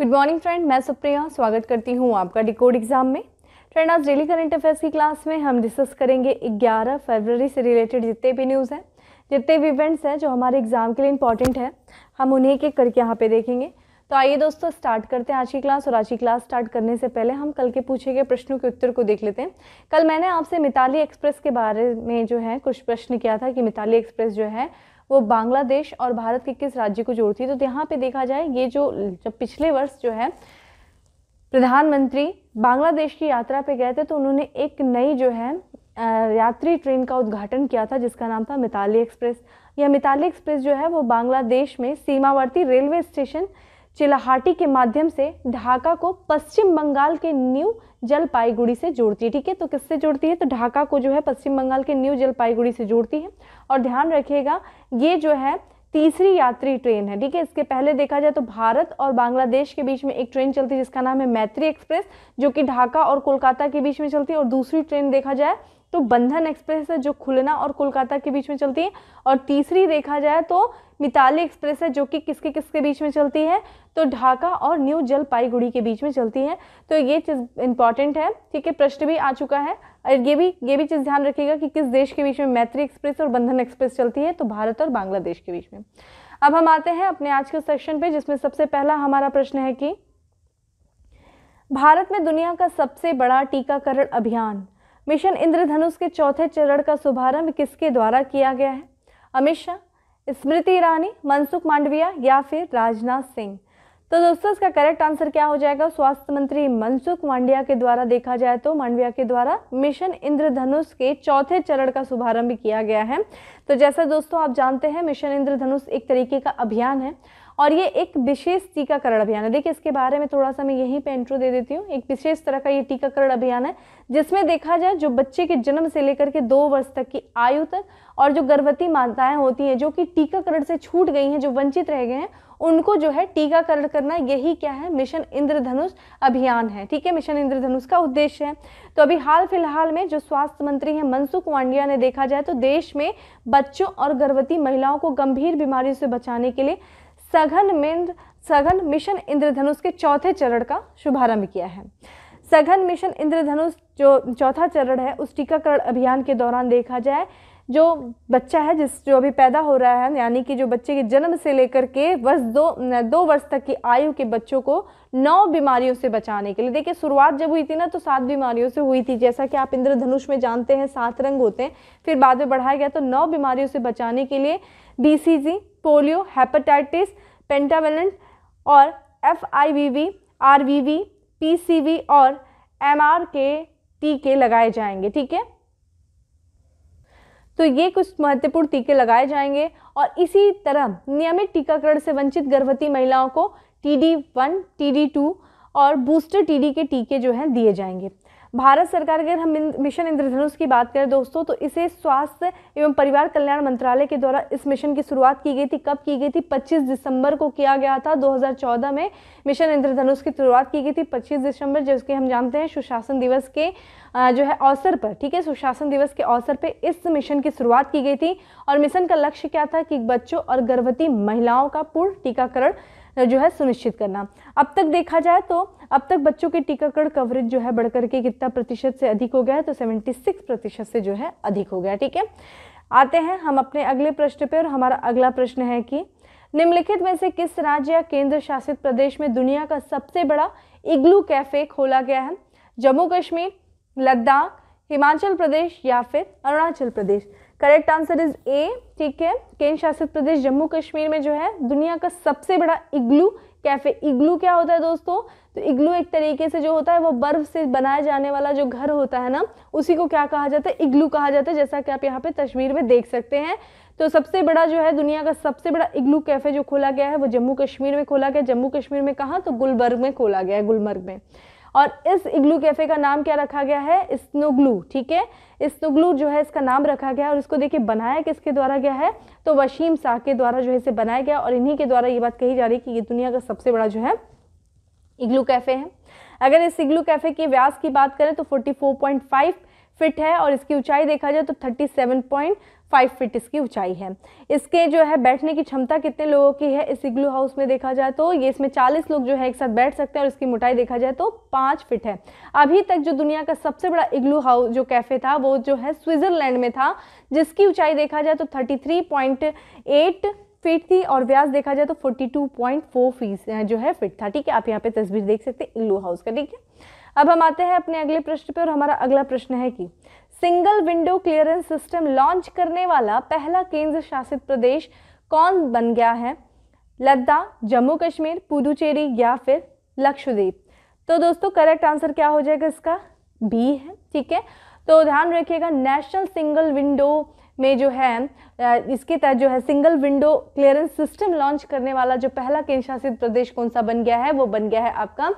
good morning friend मैं सुप्रिया स्वागत करती हूँ आपका डिकोड एग्जाम में फ्रेंड आज डेली करंट अफेयर्स की क्लास में हम डिस्कस करेंगे 11 फरवरी से रिलेटेड जितने भी न्यूज़ हैं जितने भी इवेंट्स हैं जो हमारे एग्ज़ाम के लिए इंपॉर्टेंट है हम उन्हें एक एक करके यहाँ पे देखेंगे तो आइए दोस्तों स्टार्ट करते हैं आज की क्लास और आज की क्लास स्टार्ट करने से पहले हम कल के पूछे गए प्रश्नों के उत्तर को देख लेते हैं कल मैंने आपसे मिताली एक्सप्रेस के बारे में जो है कुछ प्रश्न किया था कि मिताली एक्सप्रेस जो है वो बांग्लादेश और भारत के किस राज्य को जोड़ती है तो यहाँ पे देखा जाए ये जो जब पिछले वर्ष जो है प्रधानमंत्री बांग्लादेश की यात्रा पे गए थे तो उन्होंने एक नई जो है यात्री ट्रेन का उद्घाटन किया था जिसका नाम था मिताली एक्सप्रेस यह मिताली एक्सप्रेस जो है वो बांग्लादेश में सीमावर्ती रेलवे स्टेशन चिलाहाटी के माध्यम से ढाका को पश्चिम बंगाल के न्यू जलपाईगुड़ी से जोड़ती है ठीक है तो किससे जोड़ती है तो ढाका को जो है पश्चिम बंगाल के न्यू जलपाईगुड़ी से जोड़ती है और ध्यान रखिएगा ये जो है तीसरी यात्री ट्रेन है ठीक है इसके पहले देखा जाए तो भारत और बांग्लादेश के बीच में एक ट्रेन चलती है जिसका नाम है मैत्री एक्सप्रेस जो कि ढाका और कोलकाता के बीच में चलती है और दूसरी ट्रेन देखा जाए तो बंधन एक्सप्रेस है जो खुलना और कोलकाता के बीच में चलती है और तीसरी देखा जाए तो मिताली एक्सप्रेस है जो कि किसके किसके बीच में चलती है तो ढाका और न्यू जलपाईगुड़ी के बीच में चलती है तो ये चीज़ इंपॉर्टेंट है ठीक है प्रश्न भी आ चुका है और ये भी ये भी चीज़ ध्यान रखिएगा कि किस देश के बीच में मैत्री एक्सप्रेस और बंधन एक्सप्रेस चलती है तो भारत और बांग्लादेश के बीच में अब हम आते हैं अपने आज के सेक्शन पे जिसमें सबसे पहला हमारा प्रश्न है कि भारत में दुनिया का सबसे बड़ा टीकाकरण अभियान मिशन इंद्रधनुष के चौथे चरण का शुभारंभ किसके द्वारा किया गया है अमित शाह स्मृति ईरानी मनसुख मांडविया या फिर राजनाथ सिंह तो दोस्तों इसका करेक्ट आंसर क्या हो जाएगा स्वास्थ्य मंत्री मनसुख मांडविया के द्वारा देखा जाए तो मांडविया के द्वारा मिशन इंद्रधनुष के चौथे चरण का शुभारंभ किया गया है तो जैसा दोस्तों आप जानते हैं मिशन इंद्रधनुष एक तरीके का अभियान है और ये एक विशेष टीकाकरण अभियान है देखिए इसके बारे में थोड़ा सा मैं यहीं पे इंट्रो दे देती हूँ एक विशेष तरह का ये टीकाकरण अभियान है जिसमें देखा जाए जो बच्चे के जन्म से लेकर के दो वर्ष तक की आयु तक और जो गर्भवती माताएं होती हैं जो कि टीकाकरण से छूट गई हैं जो वंचित रह गए हैं उनको जो है टीकाकरण करना यही क्या है मिशन इंद्रधनुष अभियान है ठीक है मिशन इंद्रधनुष का उद्देश्य है तो अभी हाल फिलहाल में जो स्वास्थ्य मंत्री हैं मनसुख मांडिया ने देखा जाए तो देश में बच्चों और गर्भवती महिलाओं को गंभीर बीमारियों से बचाने के लिए सघन मिंद सघन मिशन इंद्रधनुष के चौथे चरण का शुभारंभ किया है सघन मिशन इंद्रधनुष जो चौथा चरण है उस टीकाकरण अभियान के दौरान देखा जाए जो बच्चा है जिस जो अभी पैदा हो रहा है यानी कि जो बच्चे के जन्म से लेकर के वर्ष दो दो वर्ष तक की आयु के बच्चों को नौ बीमारियों से बचाने के लिए देखिए शुरुआत जब हुई थी ना तो सात बीमारियों से हुई थी जैसा कि आप इंद्रधनुष में जानते हैं सात रंग होते हैं फिर बाद में बढ़ाया गया तो नौ बीमारियों से बचाने के लिए बी पोलियो हेपेटाइटिस पेंटावेलेंट और F I V V R V V P C V और एम आर के टीके लगाए जाएंगे ठीक है तो ये कुछ महत्वपूर्ण टीके लगाए जाएंगे और इसी तरह नियमित टीकाकरण से वंचित गर्भवती महिलाओं को T D one T D two और बूस्टर डी के टीके जो हैं दिए जाएंगे भारत सरकार अगर हम मिशन इंद्रधनुष की बात करें दोस्तों तो इसे स्वास्थ्य एवं परिवार कल्याण मंत्रालय के द्वारा इस मिशन की शुरुआत की गई थी कब की गई थी 25 दिसंबर को किया गया था 2014 में मिशन इंद्रधनुष की शुरुआत की गई थी 25 दिसंबर जिसके हम जानते हैं सुशासन दिवस के जो है अवसर पर ठीक है सुशासन दिवस के अवसर पर इस मिशन की शुरुआत की गई थी और मिशन का लक्ष्य क्या था कि बच्चों और गर्भवती महिलाओं का पूर्ण टीकाकरण जो है सुनिश्चित करना अब तक देखा जाए तो अब तक बच्चों के टीकाकरण कवरेज जो है बढ़कर के कितना प्रतिशत से अधिक हो गया है तो 76 प्रतिशत से जो है अधिक हो गया ठीक है आते हैं हम अपने अगले प्रश्न पे और हमारा अगला प्रश्न है कि निम्नलिखित में से किस राज्य या केंद्र शासित प्रदेश में दुनिया का सबसे बड़ा इग्लू कैफे खोला गया है जम्मू कश्मीर लद्दाख हिमाचल प्रदेश या फिर Arunachal Pradesh correct answer is A ठीक है केंद्र शासित प्रदेश जम्मू कश्मीर में जो है दुनिया का सबसे बड़ा इग्लू कैफे इग्लू क्या होता है दोस्तों तो इग्लू एक तरीके से जो होता है वो बर्फ से बनाया जाने वाला जो घर होता है ना उसी को क्या कहा जाता है इग्लू कहा जाता है जैसा कि आप यहाँ पे तस्वीर में देख सकते हैं तो सबसे बड़ा जो है दुनिया का सबसे बड़ा इग्लू कैफे जो खोला गया है वो जम्मू कश्मीर में खोला गया जम्मू कश्मीर में कहा तो गुलमर्ग में खोला गया है गुलमर्ग में और इस इग्लू कैफ़े का नाम क्या रखा गया है स्नोग्लू ठीक है स्नोग्लू जो है इसका नाम रखा गया और इसको देखिए बनाया किसके द्वारा गया है तो वशीम शाह के द्वारा जो है इसे बनाया गया और इन्हीं के द्वारा ये बात कही जा रही है कि ये दुनिया का सबसे बड़ा जो है इग्लू कैफ़े है अगर इस इग्लू कैफ़े के व्यास की बात करें तो फोर्टी फिट है और इसकी ऊंचाई देखा जाए तो थर्टी फाइव फिट इसकी ऊंचाई है इसके जो है बैठने की क्षमता कितने लोगों की है इस इग्लू हाउस में देखा जाए तो ये इसमें चालीस लोग जो है एक साथ बैठ सकते हैं और इसकी मोटाई देखा जाए तो पाँच फिट है अभी तक जो दुनिया का सबसे बड़ा इग्लू हाउस जो कैफ़े था वो जो है स्विट्ज़रलैंड में था जिसकी ऊंचाई देखा जाए तो थर्टी फीट थी और व्यास देखा जाए तो 42.4 फीस जो है फिट था ठीक है आप यहाँ पे तस्वीर देख सकते हैं इग्लू हाउस का ठीक है अब हम आते हैं अपने अगले प्रश्न पे और हमारा अगला प्रश्न है कि single window clearance system launch करने वाला पहला केंद्र शासित प्रदेश कौन बन गया है लद्दाख जम्मू कश्मीर पुदुचेरी या फिर लक्षद्वीप तो दोस्तों करेक्ट आंसर क्या हो जाएगा इसका बी है ठीक है तो ध्यान रखिएगा नेशनल सिंगल विंडो में जो है इसके तहत जो है single window clearance system launch करने वाला जो पहला केंद्र शासित प्रदेश कौन सा बन गया है वो बन गया है आपका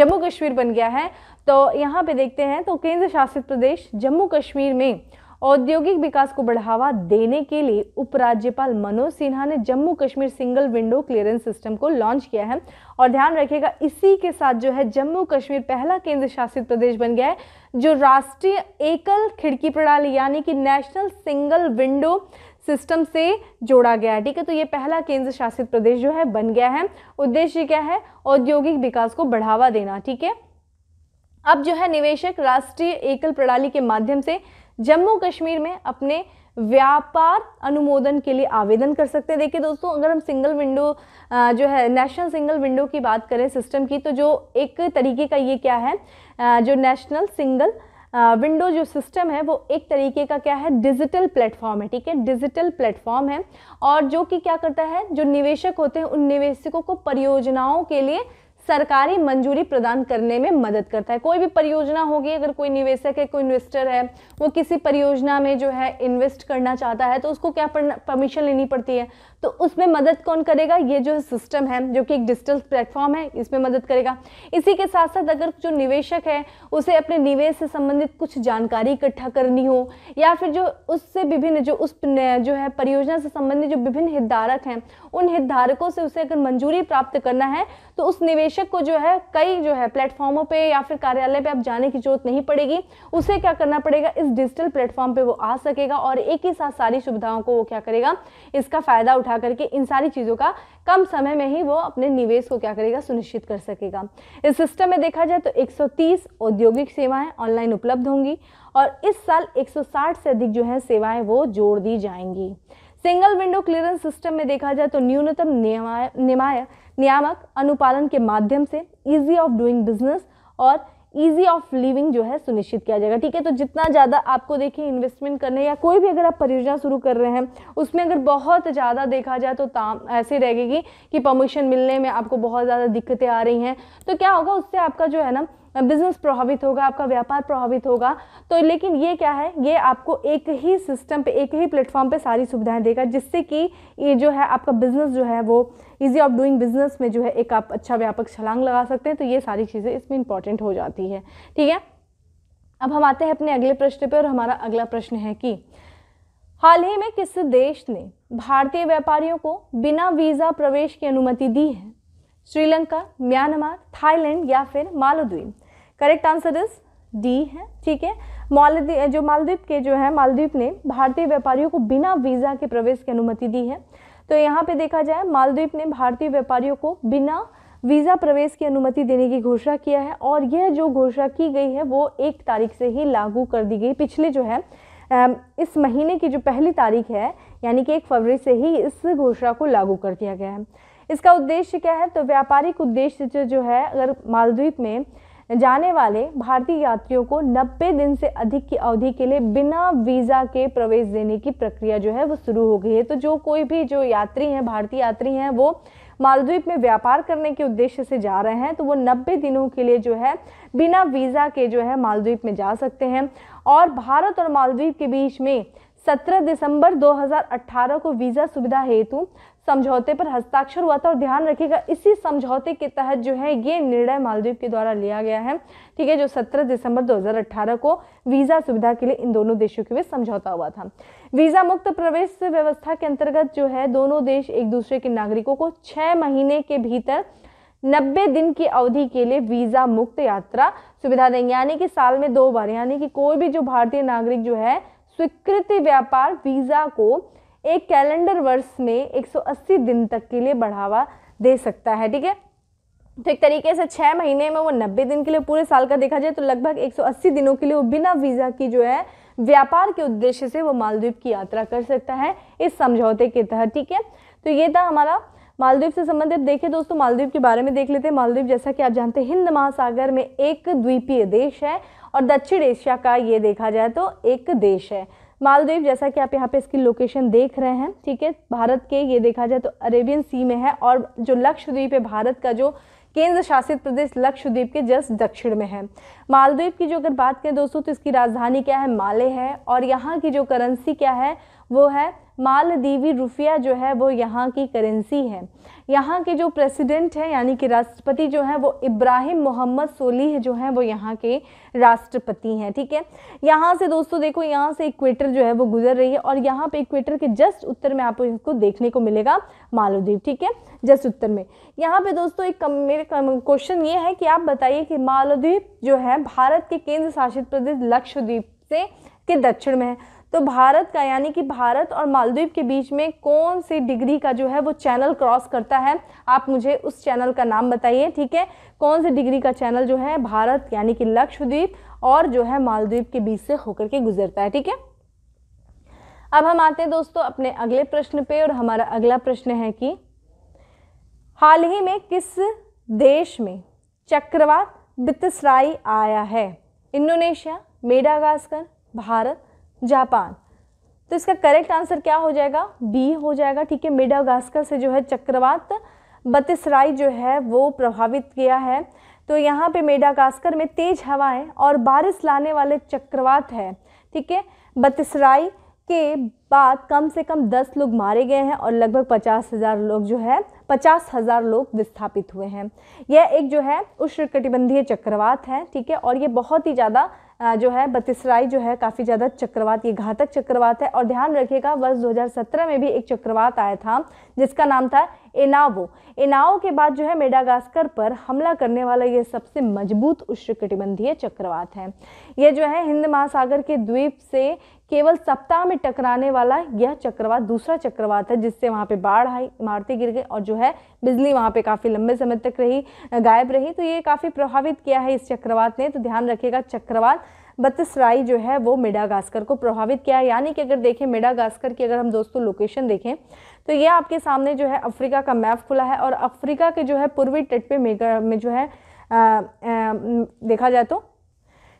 जम्मू कश्मीर बन गया है तो यहाँ पे देखते हैं तो केंद्र शासित प्रदेश जम्मू कश्मीर में औद्योगिक विकास को बढ़ावा देने के लिए उपराज्यपाल मनोज सिन्हा ने Jammu Kashmir single window clearance system को लॉन्च किया है और ध्यान रखिएगा इसी के साथ जो है जम्मू कश्मीर पहला केंद्र शासित प्रदेश बन गया है जो राष्ट्रीय एकल खिड़की प्रणाली यानी कि नेशनल सिंगल विंडो सिस्टम से जोड़ा गया है ठीक है तो ये पहला केंद्र शासित प्रदेश जो है बन गया है उद्देश्य क्या है औद्योगिक विकास को बढ़ावा देना ठीक है अब जो है निवेशक राष्ट्रीय एकल प्रणाली के माध्यम से जम्मू कश्मीर में अपने व्यापार अनुमोदन के लिए आवेदन कर सकते हैं देखिए दोस्तों अगर हम सिंगल विंडो जो है नेशनल सिंगल विंडो की बात करें सिस्टम की तो जो एक तरीके का ये क्या है जो नेशनल सिंगल विंडो जो सिस्टम है वो एक तरीके का क्या है डिजिटल प्लेटफॉर्म है ठीक है डिजिटल प्लेटफॉर्म है और जो कि क्या करता है जो निवेशक होते हैं उन निवेशकों को परियोजनाओं के लिए सरकारी मंजूरी प्रदान करने में मदद करता है कोई भी परियोजना होगी अगर कोई निवेशक है कोई इन्वेस्टर है वो किसी परियोजना में जो है इन्वेस्ट करना चाहता है तो उसको क्या परमिशन लेनी पड़ती है तो उसमें मदद कौन करेगा ये जो सिस्टम है जो कि एक डिजिटल प्लेटफॉर्म है इसमें मदद करेगा इसी के साथ साथ अगर जो निवेशक है उसे अपने निवेश से संबंधित कुछ जानकारी इकट्ठा करनी हो या फिर जो उससे विभिन्न जो उस जो है परियोजना से संबंधित जो विभिन्न हितधारक हैं उन हितधारकों से उसे अगर मंजूरी प्राप्त करना है तो उस निवेशक को जो है कई जो है प्लेटफॉर्मों पर या फिर कार्यालय पर अब जाने की जरूरत नहीं पड़ेगी उसे क्या करना पड़ेगा इस डिजिटल प्लेटफॉर्म पर वो आ सकेगा और एक ही साथ सारी सुविधाओं को वो क्या करेगा इसका फ़ायदा उठा बढ़ा करके इन सारी चीज़ों का कम समय में ही वो अपने निवेश को क्या करेगा सुनिश्चित कर सकेगा इस सिस्टम में देखा जाए तो 130 औद्योगिक सेवाएं ऑनलाइन उपलब्ध होंगी और इस साल 160 से अधिक जो है सेवाएं वो जोड़ दी जाएंगी सिंगल विंडो क्लियरेंस सिस्टम में देखा जाए तो न्यूनतम नियमाय नियामक अनुपालन के माध्यम से ईजी ऑफ डूइंग बिजनेस और ईजी ऑफ लिविंग जो है सुनिश्चित किया जाएगा ठीक है तो जितना ज़्यादा आपको देखिए इन्वेस्टमेंट करने या कोई भी अगर आप परियोजना शुरू कर रहे हैं उसमें अगर बहुत ज़्यादा देखा जाए तो ताम ऐसे रहेगी कि परमिशन मिलने में आपको बहुत ज़्यादा दिक्कतें आ रही हैं तो क्या होगा उससे आपका जो है ना बिजनेस प्रभावित होगा आपका व्यापार प्रभावित होगा तो लेकिन ये क्या है ये आपको एक ही सिस्टम पे एक ही प्लेटफॉर्म पे सारी सुविधाएं देगा जिससे कि ये जो है आपका बिजनेस जो है वो ईजी ऑफ डूइंग बिजनेस में जो है एक आप अच्छा व्यापक छलांग लगा सकते हैं तो ये सारी चीज़ें इसमें इंपॉर्टेंट हो जाती है ठीक है अब हम आते हैं अपने अगले प्रश्न पर और हमारा अगला प्रश्न है कि हाल ही में किस देश ने भारतीय व्यापारियों को बिना वीज़ा प्रवेश की अनुमति दी है श्रीलंका म्यांमार थाईलैंड या फिर मालद्वीप करेक्ट आंसर इज डी है ठीक है मालदीप जो मालदीप के जो है मालदीप ने भारतीय व्यापारियों को बिना वीज़ा के प्रवेश की अनुमति दी है तो यहाँ पे देखा जाए मालदीप ने भारतीय व्यापारियों को बिना वीज़ा प्रवेश की अनुमति देने की घोषणा किया है और यह जो घोषणा की गई है वो एक तारीख से ही लागू कर दी गई पिछले जो है इस महीने की जो पहली तारीख है यानी कि एक फरवरी से ही इस घोषणा को लागू कर दिया गया है इसका उद्देश्य क्या है तो व्यापारिक उद्देश्य जो जो है अगर मालद्वीप में जाने वाले भारतीय यात्रियों को 90 दिन से अधिक की अवधि के लिए बिना वीज़ा के प्रवेश देने की प्रक्रिया जो है वो शुरू हो गई है तो जो कोई भी जो यात्री हैं भारतीय यात्री हैं वो मालद्वीप में व्यापार करने के उद्देश्य से जा रहे हैं तो वो 90 दिनों के लिए जो है बिना वीज़ा के जो है मालद्वीप में जा सकते हैं और भारत और मालद्वीप के बीच में 17 दिसंबर 2018 को वीज़ा सुविधा हेतु समझौते पर हस्ताक्षर हुआ था और ध्यान रखिएगा इसी समझौते के तहत जो है ये निर्णय मालदीव के द्वारा लिया गया है ठीक है जो 17 दिसंबर 2018 को वीज़ा सुविधा के लिए इन दोनों देशों के बीच समझौता हुआ था वीज़ा मुक्त प्रवेश व्यवस्था के अंतर्गत जो है दोनों देश एक दूसरे के नागरिकों को छः महीने के भीतर नब्बे दिन की अवधि के लिए वीज़ा मुक्त यात्रा सुविधा देंगे यानी कि साल में दो बार यानी कि कोई भी जो भारतीय नागरिक जो है स्वीकृति व्यापार वीज़ा को एक कैलेंडर वर्ष में 180 दिन तक के लिए बढ़ावा दे सकता है ठीक है तो एक तरीके से छः महीने में वो नब्बे दिन के लिए पूरे साल का देखा जाए तो लगभग 180 दिनों के लिए वो बिना वीज़ा की जो है व्यापार के उद्देश्य से वो मालदीव की यात्रा कर सकता है इस समझौते के तहत ठीक है तो ये था हमारा मालदीव से संबंधित देखिए दोस्तों मालदीव के बारे में देख लेते हैं मालदीव जैसा कि आप जानते हैं हिंद महासागर में एक द्वीपीय देश है और दक्षिण एशिया का ये देखा जाए तो एक देश है मालदीव जैसा कि आप यहाँ पे इसकी लोकेशन देख रहे हैं ठीक है भारत के ये देखा जाए तो अरेबियन सी में है और जो लक्षद्वीप है भारत का जो केंद्र शासित प्रदेश लक्षद्वीप के जस्ट दक्षिण में है मालदीव की जो अगर बात करें दोस्तों तो इसकी राजधानी क्या है माले है और यहाँ की जो करेंसी क्या है वो है मालदीवी रुपया जो है वो यहाँ की करेंसी है यहाँ के जो प्रेसिडेंट हैं यानी कि राष्ट्रपति जो हैं वो इब्राहिम मोहम्मद सोलीह जो हैं वो यहाँ के राष्ट्रपति हैं ठीक है यहाँ से दोस्तों देखो यहाँ से इक्वेटर जो है वो गुजर रही है और यहाँ पे इक्वेटर के जस्ट उत्तर में आपको इसको देखने को मिलेगा मालदीव ठीक है जस्ट उत्तर में यहाँ पे दोस्तों एक मेरे क्वेश्चन ये है कि आप बताइए कि मालदीव जो है भारत के केंद्र शासित प्रदेश लक्षद्वीप से के दक्षिण में है तो भारत का यानी कि भारत और मालदीव के बीच में कौन सी डिग्री का जो है वो चैनल क्रॉस करता है आप मुझे उस चैनल का नाम बताइए ठीक है कौन सी डिग्री का चैनल जो है भारत यानी कि लक्षद्वीप और जो है मालदीव के बीच से होकर के गुजरता है ठीक है अब हम आते हैं दोस्तों अपने अगले प्रश्न पे और हमारा अगला प्रश्न है कि हाल ही में किस देश में चक्रवात बितसराई आया है इंडोनेशिया मेडागास्कर भारत जापान तो इसका करेक्ट आंसर क्या हो जाएगा बी हो जाएगा ठीक है मेडागास्कर से जो है चक्रवात बतिसराय जो है वो प्रभावित किया है तो यहाँ पे मेडागास्कर में तेज़ हवाएं और बारिश लाने वाले चक्रवात है ठीक है बतिसराय के बाद कम से कम दस लोग मारे गए हैं और लगभग पचास हज़ार लोग जो है पचास हज़ार लोग विस्थापित हुए हैं यह एक जो है उष्णकटिबंधीय चक्रवात है ठीक है और ये बहुत ही ज़्यादा जो है बतिसराई जो है काफ़ी ज़्यादा चक्रवात ये घातक चक्रवात है और ध्यान रखिएगा वर्ष 2017 में भी एक चक्रवात आया था जिसका नाम था एनावो एनावो के बाद जो है मेडागास्कर पर हमला करने वाला ये सबसे मजबूत उष्णकटिबंधीय चक्रवात है यह जो है हिंद महासागर के द्वीप से केवल सप्ताह में टकराने वाला यह चक्रवात दूसरा चक्रवात है जिससे वहाँ पे बाढ़ आई इमारतें गिर गई और जो है बिजली वहाँ पे काफ़ी लंबे समय तक रही गायब रही तो ये काफ़ी प्रभावित किया है इस चक्रवात ने तो ध्यान रखिएगा चक्रवात बत्तीसराई जो है वो मेडागास्कर को प्रभावित किया है यानी कि अगर देखें मेडागास्कर की अगर हम दोस्तों लोकेशन देखें तो ये आपके सामने जो है अफ्रीका का मैप खुला है और अफ्रीका के जो है पूर्वी तट पे मेगा में जो है आ, आ, देखा जाए तो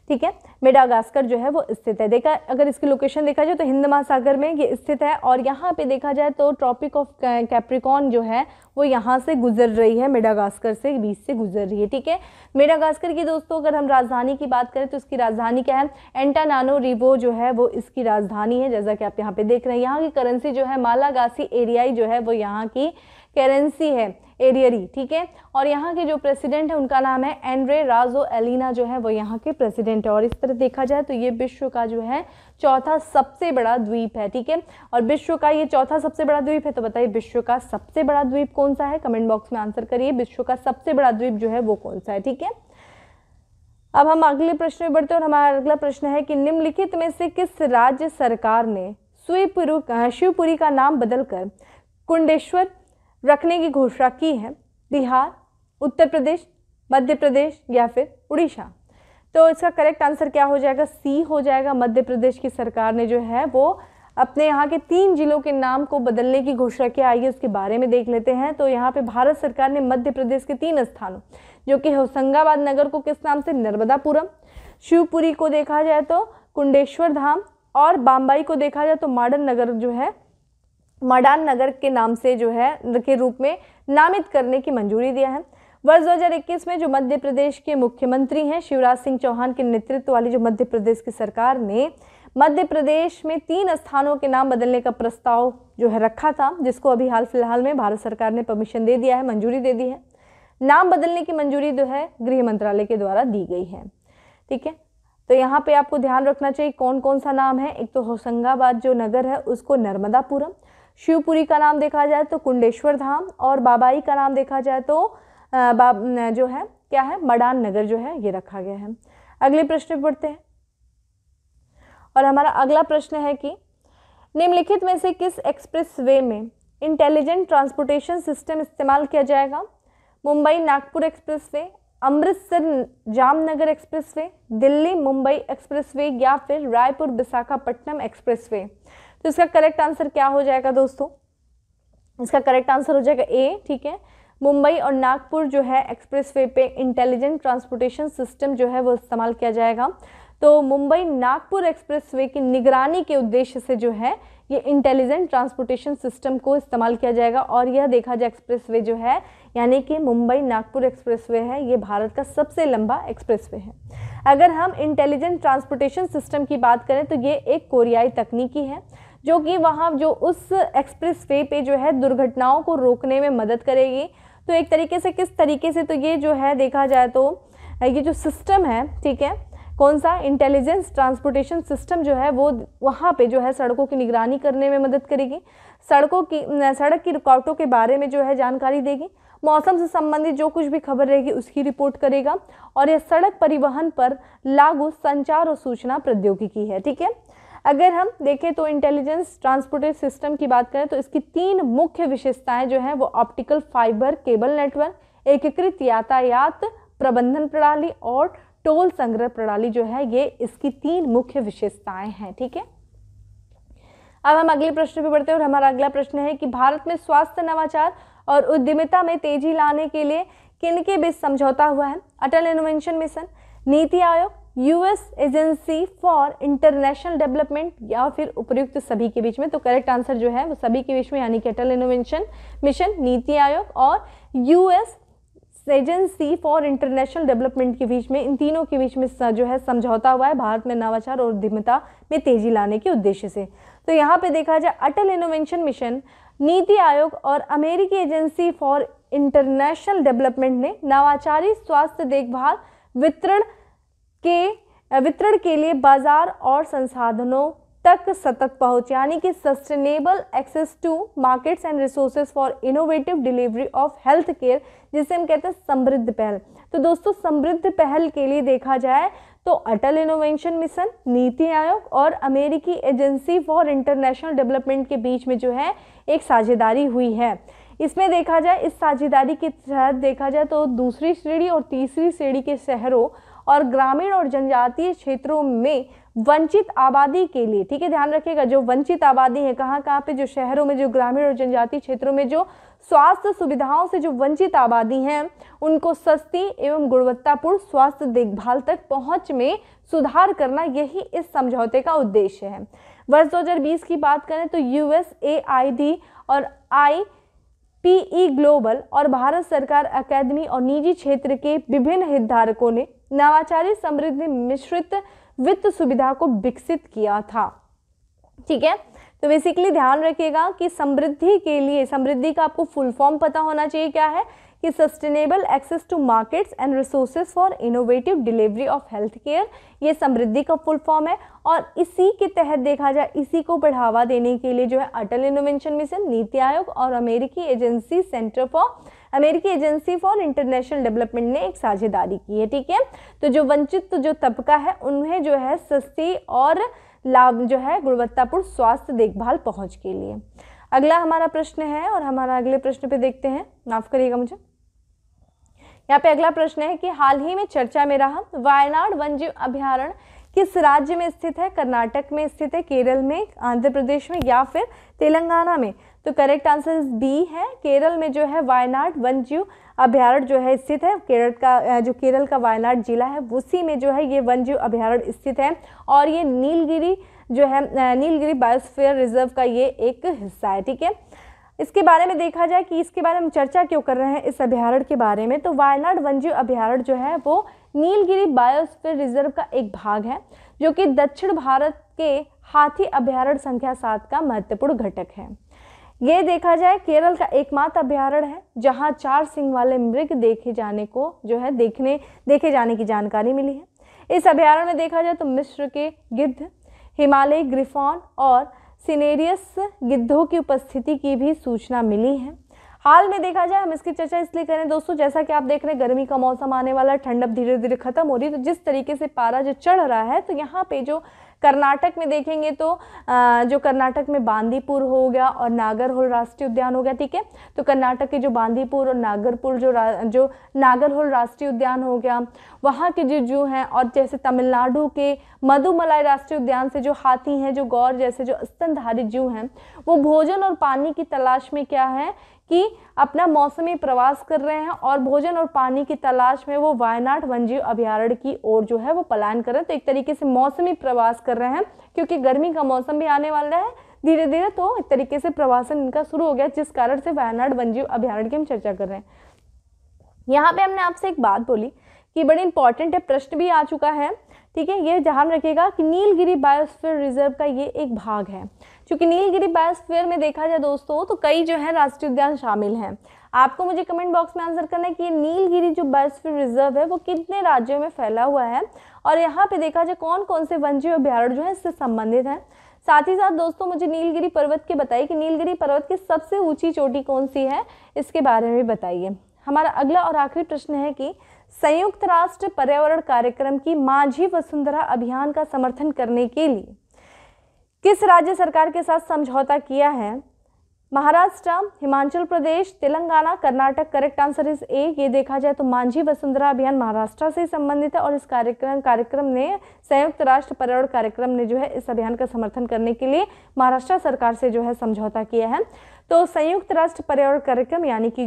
ठीक है मेडागास्कर जो है वो स्थित है देखा अगर इसकी लोकेशन देखा जाए तो हिंद महासागर में ये स्थित है और यहाँ पे देखा जाए तो ट्रॉपिक ऑफ कैप्रिकॉन जो है वो यहाँ से गुजर रही है मेडागास्कर से बीच से गुजर रही है ठीक है मेडागास्कर की दोस्तों अगर हम राजधानी की बात करें तो इसकी राजधानी क्या है एंटानानो रिवो जो है वो इसकी राजधानी है जैसा कि आप यहाँ पे देख रहे हैं यहाँ की करेंसी जो है मालागासी एरियाई जो है वो यहाँ की करेंसी है एरियरी ठीक है और यहाँ के जो प्रेसिडेंट है उनका नाम है एंड्रे राजो एलिना जो है वो यहाँ के प्रेसिडेंट है और इस तरह देखा जाए तो ये विश्व का जो है चौथा सबसे बड़ा द्वीप है ठीक है और विश्व का ये चौथा सबसे बड़ा द्वीप है तो बताइए विश्व का सबसे बड़ा द्वीप कौन सा है कमेंट बॉक्स में आंसर करिए विश्व का सबसे बड़ा द्वीप जो है वो कौन सा है ठीक है अब हम अगले प्रश्न में बढ़ते हैं और हमारा अगला प्रश्न है कि निम्नलिखित में से किस राज्य सरकार ने शिवपुरी शिवपुरी का नाम बदलकर कुंडेश्वर रखने की घोषणा की है बिहार उत्तर प्रदेश मध्य प्रदेश या फिर उड़ीसा तो इसका करेक्ट आंसर क्या हो जाएगा सी हो जाएगा मध्य प्रदेश की सरकार ने जो है वो अपने यहाँ के तीन जिलों के नाम को बदलने की घोषणा की है उसके बारे में देख लेते हैं तो यहाँ पे भारत सरकार ने मध्य प्रदेश के तीन स्थानों जो कि होशंगाबाद नगर को किस नाम से नर्मदापुरम शिवपुरी को देखा जाए तो कुंडेश्वर धाम और बाम्बाई को देखा जाए तो मॉडर्न नगर जो है मडान नगर के नाम से जो है के रूप में नामित करने की मंजूरी दिया है वर्ष 2021 में जो मध्य प्रदेश के मुख्यमंत्री हैं शिवराज सिंह चौहान के नेतृत्व वाली जो मध्य प्रदेश की सरकार ने मध्य प्रदेश में तीन स्थानों के नाम बदलने का प्रस्ताव जो है रखा था जिसको अभी हाल फिलहाल में भारत सरकार ने परमिशन दे दिया है मंजूरी दे दी है नाम बदलने की मंजूरी जो है गृह मंत्रालय के द्वारा दी गई है ठीक है तो यहाँ पे आपको ध्यान रखना चाहिए कौन कौन सा नाम है एक तो होशंगाबाद जो नगर है उसको नर्मदापुरम शिवपुरी का नाम देखा जाए तो कुंडेश्वर धाम और बाबाई का नाम देखा जाए तो बाब जो है क्या है मडान नगर जो है ये रखा गया है अगले प्रश्न पढ़ते हैं और हमारा अगला प्रश्न है कि निम्नलिखित में से किस एक्सप्रेस वे में इंटेलिजेंट ट्रांसपोर्टेशन सिस्टम इस्तेमाल किया जाएगा Mumbai Nagpur express way Amritsar Jamnagar express way Delhi Mumbai express way या फिर रायपुर विशाखापट्टनम एक्सप्रेस वे तो इसका करेक्ट आंसर क्या हो जाएगा दोस्तों इसका करेक्ट आंसर हो जाएगा ए ठीक है मुंबई और नागपुर जो है एक्सप्रेस वे पे इंटेलिजेंट ट्रांसपोर्टेशन सिस्टम जो है वो इस्तेमाल किया जाएगा तो मुंबई नागपुर एक्सप्रेस वे की निगरानी के उद्देश्य से जो है ये इंटेलिजेंट ट्रांसपोर्टेशन सिस्टम को इस्तेमाल किया जाएगा और यह देखा जाए एक्सप्रेस वे जो है यानी कि मुंबई नागपुर एक्सप्रेस वे है ये भारत का सबसे लंबा एक्सप्रेस वे है अगर हम इंटेलिजेंट ट्रांसपोर्टेशन सिस्टम की बात करें तो ये एक कोरियाई तकनीकी है जो कि वहाँ जो उस एक्सप्रेस वे पे जो है दुर्घटनाओं को रोकने में मदद करेगी तो एक तरीके से किस तरीके से तो ये जो है देखा जाए तो ये जो सिस्टम है ठीक है कौन सा इंटेलिजेंस ट्रांसपोर्टेशन सिस्टम जो है वो वहाँ पे जो है सड़कों की निगरानी करने में मदद करेगी सड़कों की सड़क की रुकावटों के बारे में जो है जानकारी देगी मौसम से संबंधित जो कुछ भी खबर रहेगी उसकी रिपोर्ट करेगा और यह सड़क परिवहन पर लागू संचार और सूचना प्रौद्योगिकी है ठीक है अगर हम देखें तो इंटेलिजेंस ट्रांसपोर्टेड सिस्टम की बात करें तो इसकी तीन मुख्य विशेषताएं जो हैं वो ऑप्टिकल फाइबर केबल नेटवर्क एकीकृत यातायात प्रबंधन प्रणाली और टोल संग्रह प्रणाली जो है ये इसकी तीन मुख्य विशेषताएं हैं ठीक है अब हम अगले प्रश्न पे बढ़ते हैं और हमारा अगला प्रश्न है कि भारत में स्वास्थ्य नवाचार और उद्यमिता में तेजी लाने के लिए किन के बीच समझौता हुआ है अटल innovation mission NITI Aayog US agency for international development या फिर उपयुक्त सभी के बीच में तो करेक्ट आंसर जो है वो सभी के बीच में यानी कि अटल इनोवेशन मिशन नीति आयोग और US agency for international development के बीच में इन तीनों के बीच में जो है समझौता हुआ है भारत में नवाचार और उद्यमिता में तेजी लाने के उद्देश्य से तो यहाँ पे देखा जाए अटल इनोवेशन मिशन नीति आयोग और अमेरिकी एजेंसी फॉर इंटरनेशनल डेवलपमेंट ने नवाचारी स्वास्थ्य देखभाल वितरण के वितरण के लिए बाजार और संसाधनों तक सतत पहुंच यानी कि sustainable access to markets and resources for innovative delivery of health care जिसे हम कहते हैं समृद्ध पहल तो दोस्तों समृद्ध पहल के लिए देखा जाए तो अटल इनोवेशन मिशन नीति आयोग और अमेरिकी एजेंसी फॉर इंटरनेशनल डेवलपमेंट के बीच में जो है एक साझेदारी हुई है इसमें देखा जाए इस साझेदारी के तहत देखा जाए तो दूसरी श्रेणी और तीसरी श्रेणी के शहरों और ग्रामीण और जनजातीय क्षेत्रों में वंचित आबादी के लिए ठीक है ध्यान रखिएगा जो वंचित आबादी है कहाँ कहाँ पे जो शहरों में जो ग्रामीण और जनजातीय क्षेत्रों में जो स्वास्थ्य सुविधाओं से जो वंचित आबादी हैं उनको सस्ती एवं गुणवत्तापूर्ण स्वास्थ्य देखभाल तक पहुंच में सुधार करना यही इस समझौते का उद्देश्य है वर्ष दो की बात करें तो यूएस और आई पीई ग्लोबल और भारत सरकार अकेदमी और निजी क्षेत्र के विभिन्न हितधारकों ने नवाचारी समृद्धि मिश्रित वित्त सुविधा को विकसित किया था ठीक है तो बेसिकली ध्यान रखिएगा कि समृद्धि के लिए समृद्धि का आपको फुल फॉर्म पता होना चाहिए क्या है कि sustainable access to markets and resources for innovative delivery of health care ये समृद्धि का फुल फॉर्म है और इसी के तहत देखा जाए इसी को बढ़ावा देने के लिए जो है अटल इनोवेंशन मिशन नीति आयोग और अमेरिकी एजेंसी सेंटर फॉर अमेरिकी एजेंसी फॉर इंटरनेशनल डेवलपमेंट ने एक साझेदारी की है ठीक है तो जो वंचित जो तबका है उन्हें जो है सस्ती और लाभ जो है गुणवत्तापूर्ण स्वास्थ्य देखभाल पहुँच के लिए अगला हमारा प्रश्न है और हमारा अगले प्रश्न पे देखते हैं माफ़ करिएगा मुझे यहाँ पे अगला प्रश्न है कि हाल ही में चर्चा में रहा वायनाड वन्यजीव अभ्यारण किस राज्य में स्थित है कर्नाटक में स्थित है केरल में आंध्र प्रदेश में या फिर तेलंगाना में तो करेक्ट आंसर बी है केरल में जो है वायनाड जीव अभ्यारण्य जो है स्थित है केरल का जो केरल का वायनाड जिला है उसी में जो है ये जीव अभ्यारण्य स्थित है और ये नीलगिरी जो है नीलगिरी बायोस्फीयर रिजर्व का ये एक हिस्सा है ठीक है इसके बारे में देखा जाए कि इसके बारे में चर्चा क्यों कर रहे हैं इस अभ्यारण्य के बारे में तो वायनाड वन्यजीव अभ्यारण्य जो है वो नीलगिरी बायोस्फीयर रिजर्व का एक भाग है जो कि दक्षिण भारत के हाथी अभ्यारण्य संख्या सात का महत्वपूर्ण घटक है ये देखा जाए केरल का एकमात्र अभ्यारण्य है जहाँ चार सिंह वाले मृग देखे जाने को जो है देखने देखे जाने की जानकारी मिली है इस अभ्यारण्य में देखा जाए तो मिश्र के गिद्ध हिमालयी ग्रिफॉन और सिनेरियस गिद्धों की उपस्थिति की भी सूचना मिली है हाल में देखा जाए हम इसकी चर्चा इसलिए करें दोस्तों जैसा कि आप देख रहे हैं गर्मी का मौसम आने वाला है अब धीरे धीरे खत्म हो रही है तो जिस तरीके से पारा जो चढ़ रहा है तो यहाँ पे जो कर्नाटक में देखेंगे तो जो कर्नाटक में बांदीपुर हो गया और नागरहोल राष्ट्रीय उद्यान हो गया ठीक है तो कर्नाटक के जो बांदीपुर और नागरपुर जो जो नागरहोल राष्ट्रीय उद्यान हो गया वहाँ के जो जू हैं और जैसे तमिलनाडु के मधुमलाई राष्ट्रीय उद्यान से जो हाथी हैं जो गौर जैसे जो स्तनधारी जू हैं वो भोजन और पानी की तलाश में क्या है कि अपना मौसमी प्रवास कर रहे हैं और भोजन और पानी की तलाश में वो वायनाड वन्यजीव अभ्यारण्य की ओर जो है वो पलायन कर रहे हैं तो एक तरीके से मौसमी प्रवास कर रहे हैं क्योंकि गर्मी का मौसम भी आने वाला है धीरे धीरे तो एक तरीके से प्रवासन इनका शुरू हो गया जिस कारण से वायनाड वन्यजीव अभ्यारण्य की हम चर्चा कर रहे हैं यहाँ पे हमने आपसे एक बात बोली कि बड़ी इंपॉर्टेंट है प्रश्न भी आ चुका है ठीक है ये ध्यान रखिएगा कि नीलगिरी बायोस्फीयर रिजर्व का ये एक भाग है क्योंकि नीलगिरी बायोस्फीयर में देखा जाए दोस्तों तो कई जो है राष्ट्रीय उद्यान शामिल हैं आपको मुझे कमेंट बॉक्स में आंसर करना है कि ये नीलगिरी जो बायोस्फीयर रिजर्व है वो कितने राज्यों में फैला हुआ है और यहाँ पे देखा जाए कौन कौन से वन्य अभ्यारण्य जो है इससे संबंधित हैं साथ ही साथ दोस्तों मुझे नीलगिरी पर्वत के बताइए कि नीलगिरी पर्वत की सबसे ऊंची चोटी कौन सी है इसके बारे में बताइए हमारा अगला और आखिरी प्रश्न है कि संयुक्त राष्ट्र पर्यावरण कार्यक्रम की माझी वसुंधरा अभियान का समर्थन करने के लिए किस राज्य सरकार के साथ समझौता किया है Maharashtra Himachal Pradesh Telangana Karnataka correct answer is A ये देखा जाए तो मांझी वसुंधरा अभियान महाराष्ट्र से संबंधित है और इस कार्यक्रम कार्यक्रम ने संयुक्त राष्ट्र पर्यावरण कार्यक्रम ने जो है इस अभियान का समर्थन करने के लिए महाराष्ट्र सरकार से जो है समझौता किया है तो संयुक्त राष्ट्र पर्यावरण कार्यक्रम यानी कि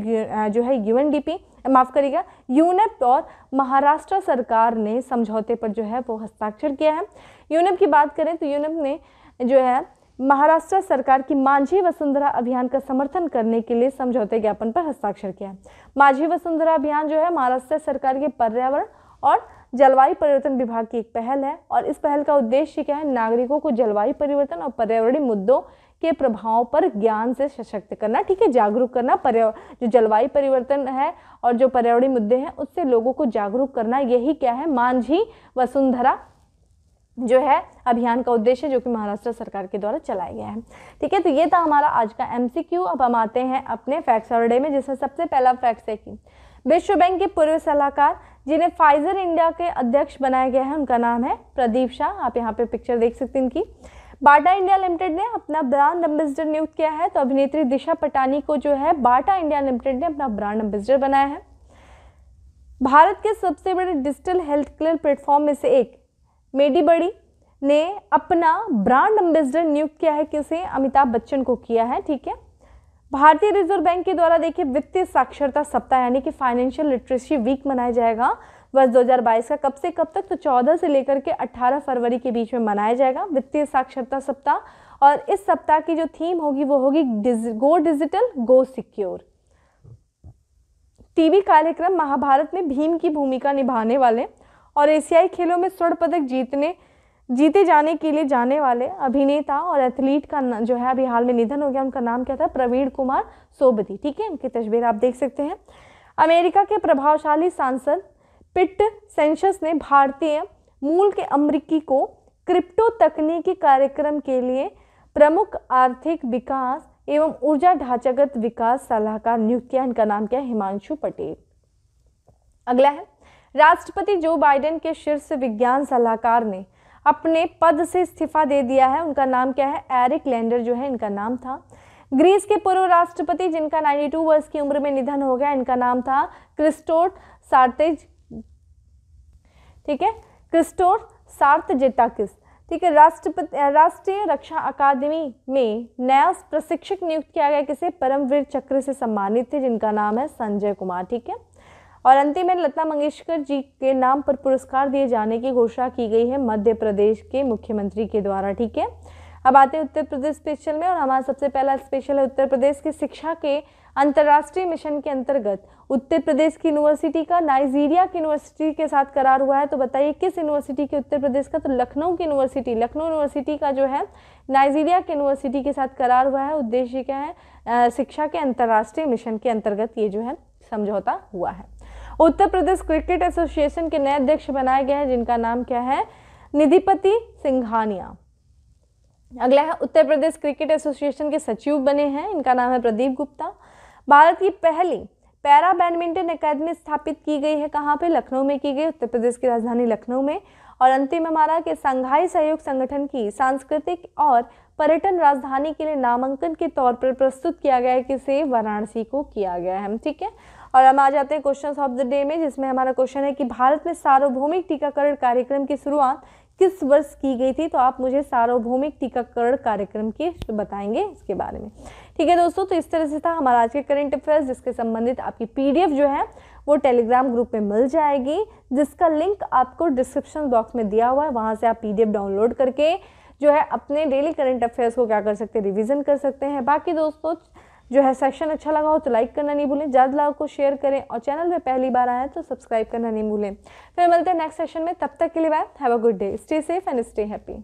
जो है यूएनडीपी माफ़ करिएगा यूनेप e और महाराष्ट्र सरकार ने समझौते पर जो है वो हस्ताक्षर किया है यूनेप e की बात करें तो यूनेप e ने जो है महाराष्ट्र सरकार की मांझी वसुंधरा अभियान का समर्थन करने के लिए समझौते ज्ञापन पर हस्ताक्षर किया मांझी वसुंधरा अभियान जो है महाराष्ट्र सरकार के पर्यावरण और जलवायु परिवर्तन विभाग की एक पहल है और इस पहल का उद्देश्य क्या है नागरिकों को जलवायु परिवर्तन और पर्यावरणीय मुद्दों के प्रभावों पर ज्ञान से सशक्त करना ठीक है जागरूक करना पर्यावरण जो जलवायु परिवर्तन है और जो पर्यावरणीय मुद्दे हैं उससे लोगों को जागरूक करना यही क्या है मांझी वसुंधरा जो है अभियान का उद्देश्य जो कि महाराष्ट्र सरकार के द्वारा चलाया गया है ठीक है तो ये था हमारा आज का एमसीक्यू अब हम आते हैं अपने फैक्ट्स और डे में जिसमें सबसे पहला फैक्ट्स है कि विश्व बैंक के पूर्व सलाहकार जिन्हें फाइजर इंडिया के अध्यक्ष बनाया गया है उनका नाम है प्रदीप शाह आप यहाँ पे पिक्चर देख सकते हैं इनकी बाटा इंडिया लिमिटेड ने अपना ब्रांड एम्बेसडर नियुक्त किया है तो अभिनेत्री दिशा पटानी को जो है बाटा इंडिया लिमिटेड ने अपना ब्रांड एम्बेसडर बनाया है भारत के सबसे बड़े डिजिटल हेल्थ केयर प्लेटफॉर्म में से एक मेडी बड़ी ने अपना ब्रांड एम्बेसडर नियुक्त किया है किसे अमिताभ बच्चन को किया है ठीक है भारतीय रिजर्व बैंक के द्वारा देखिए वित्तीय साक्षरता सप्ताह यानी कि फाइनेंशियल लिटरेसी वीक मनाया जाएगा वर्ष 2022 का कब से कब तक तो 14 से लेकर के 18 फरवरी के बीच में मनाया जाएगा वित्तीय साक्षरता सप्ताह और इस सप्ताह की जो थीम होगी वो होगी go digital go secure TV कार्यक्रम महाभारत में भीम की भूमिका निभाने वाले और एशियाई खेलों में स्वर्ण पदक जीतने जीते जाने के लिए जाने वाले अभिनेता और एथलीट का जो है अभी हाल में निधन हो गया उनका नाम क्या था प्रवीण कुमार सोबती ठीक है उनकी तस्वीर आप देख सकते हैं अमेरिका के प्रभावशाली सांसद पिट सेंशस ने भारतीय मूल के अमरीकी को क्रिप्टो तकनीकी कार्यक्रम के लिए प्रमुख आर्थिक विकास एवं ऊर्जा ढांचागत विकास सलाहकार नियुक्त किया इनका नाम क्या है हिमांशु पटेल अगला है राष्ट्रपति जो बाइडेन के शीर्ष विज्ञान सलाहकार ने अपने पद से इस्तीफा दे दिया है उनका नाम क्या है एरिक लैंडर जो है इनका नाम था ग्रीस के पूर्व राष्ट्रपति जिनका 92 वर्ष की उम्र में निधन हो गया इनका नाम था क्रिस्टोट सार्तेज ठीक है क्रिस्टोट सार्तजेटाकिस ठीक है राष्ट्रपति राष्ट्रीय रक्षा अकादमी में नया प्रशिक्षक नियुक्त किया गया किसे परमवीर चक्र से सम्मानित थे जिनका नाम है संजय कुमार ठीक है और अंतिम में लता मंगेशकर जी के नाम पर पुरस्कार दिए जाने की घोषणा की गई है मध्य प्रदेश के मुख्यमंत्री के द्वारा ठीक है अब आते हैं उत्तर प्रदेश स्पेशल में और हमारा सबसे पहला स्पेशल है उत्तर प्रदेश के शिक्षा के अंतर्राष्ट्रीय मिशन के अंतर्गत उत्तर प्रदेश की यूनिवर्सिटी का नाइजीरिया की यूनिवर्सिटी के साथ करार हुआ है तो बताइए किस यूनिवर्सिटी के उत्तर प्रदेश का तो लखनऊ की यूनिवर्सिटी लखनऊ यूनिवर्सिटी का जो है नाइजीरिया की यूनिवर्सिटी के साथ करार हुआ है उद्देश्य क्या है शिक्षा के अंतर्राष्ट्रीय मिशन के अंतर्गत ये जो है समझौता हुआ है उत्तर प्रदेश क्रिकेट एसोसिएशन के नए अध्यक्ष बनाया गया है जिनका नाम क्या है निधिपति सिंघानिया अगला है उत्तर प्रदेश क्रिकेट एसोसिएशन के सचिव बने हैं इनका नाम है प्रदीप गुप्ता भारत की पहली पैरा बैडमिंटन अकेदमी स्थापित की गई है कहाँ पे लखनऊ में की गई उत्तर प्रदेश की राजधानी लखनऊ में और अंतिम हमारा कि संघाई सहयोग संगठन की सांस्कृतिक और पर्यटन राजधानी के लिए नामांकन के तौर पर प्रस्तुत किया गया है किसे वाराणसी को किया गया है ठीक है और हम आ जाते हैं क्वेश्चन ऑफ द डे में जिसमें हमारा क्वेश्चन है कि भारत में सार्वभौमिक टीकाकरण कार्यक्रम की शुरुआत किस वर्ष की गई थी तो आप मुझे सार्वभौमिक टीकाकरण कार्यक्रम के बताएंगे इसके बारे में ठीक है दोस्तों तो इस तरह से था हमारा आज के करंट अफेयर्स जिसके संबंधित आपकी पीडीएफ जो है वो टेलीग्राम ग्रुप में मिल जाएगी जिसका लिंक आपको डिस्क्रिप्शन बॉक्स में दिया हुआ है वहाँ से आप पीडीएफ डाउनलोड करके जो है अपने डेली करंट अफेयर्स को क्या कर सकते हैं रिविज़न कर सकते हैं बाकी दोस्तों जो है सेक्शन अच्छा लगा हो तो लाइक करना नहीं भूलें ज़्यादा लगा को शेयर तो करें और चैनल पर पहली बार आए तो सब्सक्राइब करना नहीं भूलें फिर मिलते हैं नेक्स्ट सेशन में तब तक के लिए bye have a good day stay safe and stay happy